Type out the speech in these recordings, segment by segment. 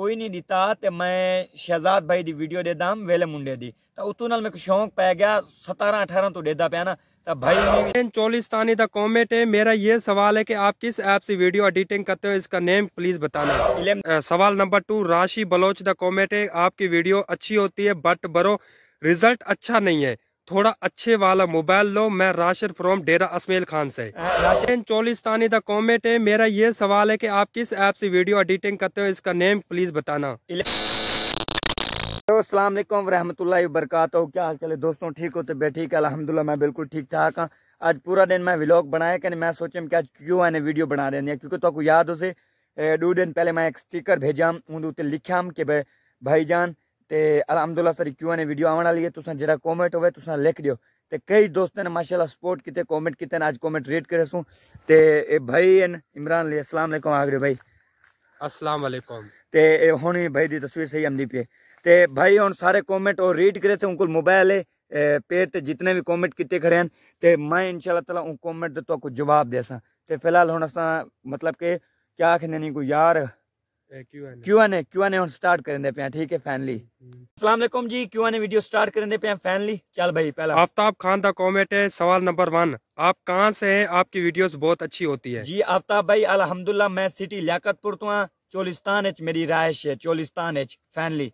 कोई नहीं ਦਿੱਤਾ मैं ਮੈਂ ਸ਼ਹਿਜ਼ਾਦ ਭਾਈ ਦੀ ਵੀਡੀਓ ਦੇ ਦਾਮ ਵੇਲੇ ਮੁੰਡੇ ਦੀ ਤਾਂ ਉਤੋਂ ਨਾਲ ਮੈਨੂੰ शौक पै गया सतारह अठारह तो देता ਪਿਆ ना तो भाई चोलिस्तानी द कॉमेंट है मेरा ये सवाल है कि आप किस ऐप से वीडियो एडिटिंग करते हो इसका नेम प्लीज बताना सवाल number two Rashi Baloch the comment है आपकी वीडियो अच्छी होती है बट बरो रिजल्ट अच्छा नहीं है थोड़ा अच्छे वाला मोबाइल लो मैं राशिद फ्रॉम डेरा असमेल खान से राशिन चोलिस्तानी द कॉमेंट है मेरा ये सवाल है कि आप किस ऐप से वीडियो एडिटिंग करते हो इसका नेम प्लीज बताना असलम वरहमतुल्ला वरकत क्या हाल चले दोस्तों ठीक हो तो बैठी क्या अलहमदुल्ला मैं बिल्कुल ठीक ठाक हाँ आज पूरा दिन मैं व्लॉग बनाया कि मैं सोचे कि आज क्यों है वीडियो बना रहे हैं क्योंकि तो याद हो से दो दिन पहले मैं एक स्टिकर भेजा हूँ लिखा हम कि भाईजान ते अलहमदुल्ला सर क्यू एन वीडियो आने वाली है तुसा जरा कॉमेंट होवे तुसा लिख दियो ते कई दोस्तों ने माशाल्लाह सपोर्ट किते कॉमेंट किते आज कॉमेंट रीड करे सू ते ए भाई एन इमरान अली अस्सलाम वालेकुम आ आगरे भाई अस्सलाम वालेकुम ते ए हुनी भाई दी तस्वीर सही हमदी पे ते भाई हुन सारे कॉमेंट और रीड करे से उनकुल मोबाइल है पे ते जितने भी कॉमेंट किते खड़े हैं ते मैं इंशाल्लाह ताला उन कॉमेंट दे तो को जवाब देसा ते फिलहाल हुन असा मतलब के क्या आखने नहीं को यार क्यू एन ए स्टार्ट करें दे पे ठीक है आफ्ताब खान द कॉमेंट है सवाल नंबर वन आप कहाँ से है आपकी वीडियो बहुत अच्छी होती है जी आफ्ताब भाई अलहमदुल्ला मैं सिटी लियातपुर तो चोलिस्तान एच मेरी रायश है चोलिस्तान एच फैनली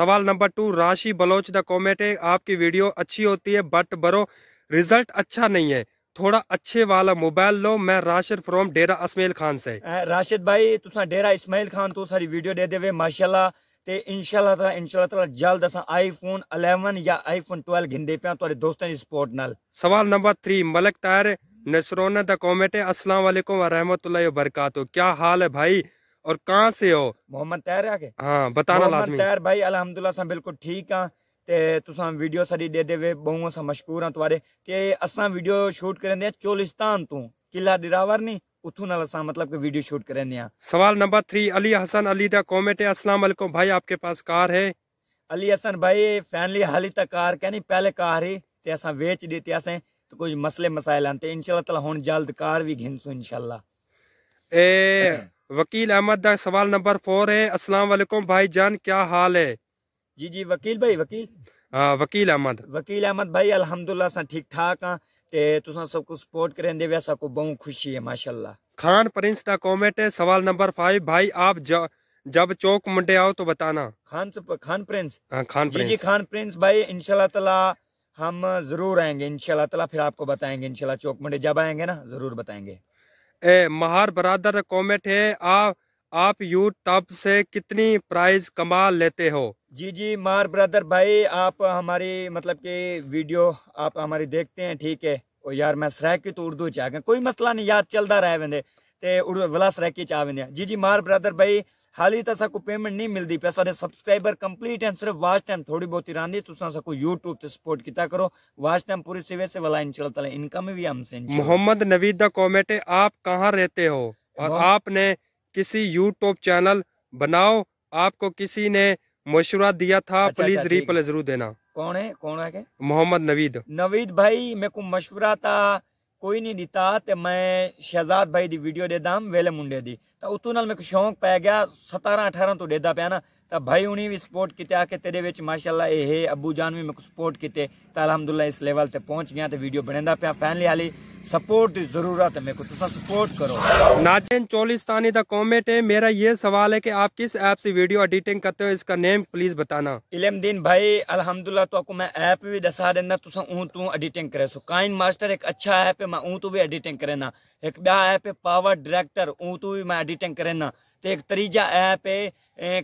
सवाल number two Rashi Baloch the comment है आपकी वीडियो अच्छी होती है बट बरो रिजल्ट अच्छा नहीं है थोड़ा अच्छे वाला मोबाइल लो मैं राशिद फ्रॉम डेरा इसमाइल खान से राशिद भाई तुसा डेरा इसमाइल खान तो सारी वीडियो दे देवे माशाल्लाह ते इंशाल्लाह ਤਾਲਾ इंशाल्लाह ਤਾਲਾ जल्द असा आईफोन 11 या आईफोन 12 घिंदे पे तोरे ਦੋਸਤਾਂ दी सपोर्ट नाल सवाल नंबर 3 ਮਲਕ तार नसरोना द कॉमेट अस्सलाम वालेकुम व व बरकातहू क्या हाल है भाई और कहां से हो मोहम्मद तार आके हां बताना लाजमी मोहम्मद तार भाई अल्हम्दुलिल्लाह अलहमदुल्ला बिल्कुल ठीक हां ਤੇ ਤੁਸੀਂ ਵੀਡੀਓ ਸਾਡੀ ਦੇ ਦੇਵੇ ਬਹੁਤ ਅਸਾਂ ਮਸ਼ਕੂਰ ਹਾਂ ਤੁਹਾਡੇ ਤੇ ਅਸਾਂ ਵੀਡੀਓ ਸ਼ੂਟ ਕਰਦੇ ਆ ਚੋਲਿਸਤਾਨ ਤੋਂ ਕਿਲਾ ਡਿਰਾਵਰ ਨਹੀਂ उथू नाल मतलब कि वीडियो शूट करें सवाल number three Ali Hasan Ali comment है अस्सलाम वालेकुम भाई आपके पास कार है अली हसन भाई फैमिली हाली तक कार कहनी पहले कार ही ते असा वेच दी ते असें तो कुछ मसले मसाइल आते इंशाल्लाह तला हुन जल्द कार भी घिनसू इंशाल्लाह ए वकील अहमद का सवाल नंबर फोर है अस्सलाम वालेकुम भाई जान क्या हाल है जी जी वकील भाई वकील हाँ वकील अहमद वकील अहमद भाई अलहमदुल्ला सा ठीक ठाक हाँ ते तुसा सब सबको सपोर्ट करें देवे को बहुत खुशी है माशाल्लाह खान प्रिंस का कमेंट है सवाल नंबर फाइव भाई आप ज, जब चौक मुंडे आओ तो बताना खान खान प्रिंस हाँ खान जी प्रिंस। जी खान प्रिंस भाई इंशाल्लाह तला हम जरूर आएंगे इंशाल्लाह तला फिर आपको बताएंगे इंशाल्लाह चौक मुंडे जब आएंगे ना जरूर बताएंगे ए, महार बरादर कॉमेंट है आप आप यू तब से कितनी प्राइस कमा लेते हो जी जी मार ब्रदर भाई आप हमारी मतलब के वीडियो आप हमारी देखते हैं ठीक है और यार मैं सराकी तो उर्दू च गया कोई मसला नहीं यार चलता रहा बंदे ਤੇ ਵਲਾ ਸਰੈਕੀ ਚ ਆਵੰਦੇ ਜੀ ਜੀ ਮਾਰ ਬ੍ਰਦਰ ਭਾਈ ਹਾਲੀ ਤਾਂ ਸਾਕੋ ਪੇਮੈਂਟ ਨਹੀਂ ਮਿਲਦੀ ਪਿਆ ਸਾਡੇ ਸਬਸਕ੍ਰਾਈਬਰ ਕੰਪਲੀਟ ਐਂਡ ਸਿਰਫ ਵਾਚ ਟਾਈਮ ਥੋੜੀ ਬਹੁਤੀ ਰਾਂਦੀ ਤੁਸੀਂ ਸਾਕੋ यूट्यूब से सपोर्ट किया करो ਵਾਚ टाइम पूरी सिवे से वाला इन चलता इनकम भी हमसे मोहम्मद नवीद कॉमेटे आप कहाँ रहते हो और आपने किसी यूट्यूब चैनल बनाओ आपको किसी ने मशुरा दिया था अच्छा, प्लीज अच्छा, रिप्लाई जरूर देना कौन है कौन है मोहम्मद नवीद नवीद भाई मेरे को मशुरा था कोई नहीं देता मैं शहजाद भाई दी वीडियो दे दाम वेले मुंडे दी ਤਾਂ ਉਤੋਂ ਨਾਲ ਮੈਨੂੰ ਸ਼ੌਂਕ ਪੈ ਗਿਆ 17 18 ਤੋਂ ਡੇਦਾ ਪਿਆ ਨਾ ਤਾਂ ਭਾਈ ਹੁਣੀ ਵੀ ਸਪੋਰਟ ਕੀਤਾ ਕਿ ਤੇਰੇ ਵਿੱਚ माशाला ये अबू जान भी मेरे को सपोर्ट किए तो अलहमदुल्ला इस लेवल ਪਹੁੰਚ पहुँच गया तो वीडियो ਪਿਆ पाया फैमिली ਹਾਲੀ सपोर्ट की जरूरत है मेरे को तुम सपोर्ट करो नाजन चोलिस्तानी का कॉमेंट है मेरा ये सवाल है कि आप किस ऐप से वीडियो एडिटिंग करते हो इसका नेम प्लीज बताना इलेम दिन भाई अलहमदुल्ला तो मैं ऐप भी दसा देना तुम ऊ तू एडिटिंग करे सो काइन मास्टर एक अच्छा ऐप है मैं ऊँ तू भी एडिटिंग करे ना एक बया ऐप है पावर डायरेक्टर ऊँ तू भी मैं ਤੁਹਾਡੀ ਟੈਂਕਰ ਇਹਨਾਂ ਤੇ ਇੱਕ ਤੀਜਾ ਐਪ ਹੈ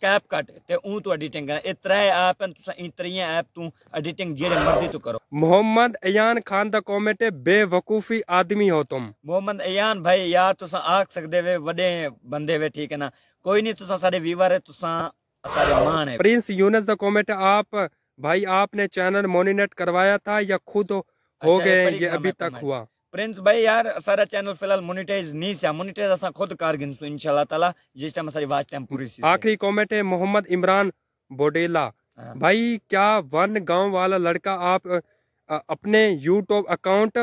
ਕੈਪ ਕਟ ਤੇ ਉਹ ਤੁਹਾਡੀ ਟੈਂਕਰ ਇਹ ਤਰੇ ਐਪ ਹਨ ਤੁਸੀਂ ਇਨ ਤਰੀਆਂ ਐਪ ਤੋਂ ਐਡੀਟਿੰਗ ਜਿਹੜੇ ਮਰਜ਼ੀ ਤੋਂ ਕਰੋ मोहम्मद अयान खान द कॉमेंट बेवकूफी आदमी हो तुम मोहम्मद अयान भाई यार तुसा आख सकदे वे वडे बंदे वे ठीक है ना कोई नहीं तुसा सारे व्यूअर है तुसा सारे मान है प्रिंस यूनस द कॉमेंट आप भाई आपने चैनल मोनिनेट करवाया था या खुद हो अच्छा, गए ये अभी तक हुआ प्रिंस भाई यार सारा चैनल फिलहाल मोनिटाइज नहीं से मोनिटाइज असा खुद कार सु इंशाल्लाह ताला जिस टाइम सारी वाच टाइम पूरी सी आखिरी कमेंट है मोहम्मद इमरान बोडेला हाँ। भाई क्या वन गांव वाला लड़का आप अपने YouTube अकाउंट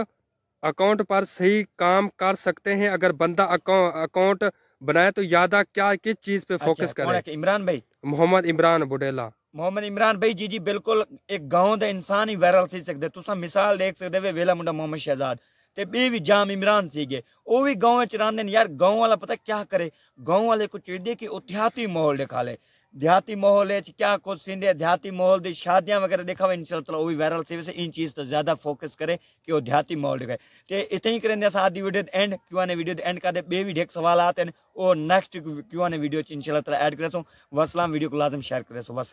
अकाउंट पर सही काम कर सकते हैं अगर बंदा अकाउंट बनाए तो ज्यादा क्या किस चीज पे फोकस अच्छा, करे इमरान भाई मोहम्मद इमरान बोडेला मोहम्मद इमरान भाई जी जी बिल्कुल एक गांव का इंसान ही वायरल सी सकते तुसा मिसाल देख सकते वे वेला मुंडा मोहम्मद शहजाद ਤੇ ਇਹ ਵੀ ਜਾਮ ਇਮਰਾਨ ਸੀਗੇ ਉਹ ਵੀ ਗਾਉਂ ਚ ਰਹਿੰਦੇ ਨੇ ਯਾਰ ਗਾਉਂ ਵਾਲਾ ਪਤਾ ਕੀ ਕਰੇ ਗਾਉਂ ਵਾਲੇ ਕੋ ਚਾਹੀਦੀ ਕਿ ਉਹ ਦਿਹਾਤੀ ਮਾਹੌਲ ਦਿਖਾ ਲੇ क्या कुछ सीधे देहाती माहौल की शादियां वगैरह देखा हुआ इंशाल्लाह ताला वायरल से वैसे इन चीज तो ज्यादा फोकस करे कि वो देहाती माहौल दिखाए ते इतने ही करें आधी वीडियो एंड क्यों ने वीडियो एंड कर बे भी ढेक सवाल आते हैं और नेक्स्ट क्यों ने वीडियो इंशाल्लाह ताला ऐड करे सो वसलाम वीडियो को लाजम शेयर करे सो वसलाम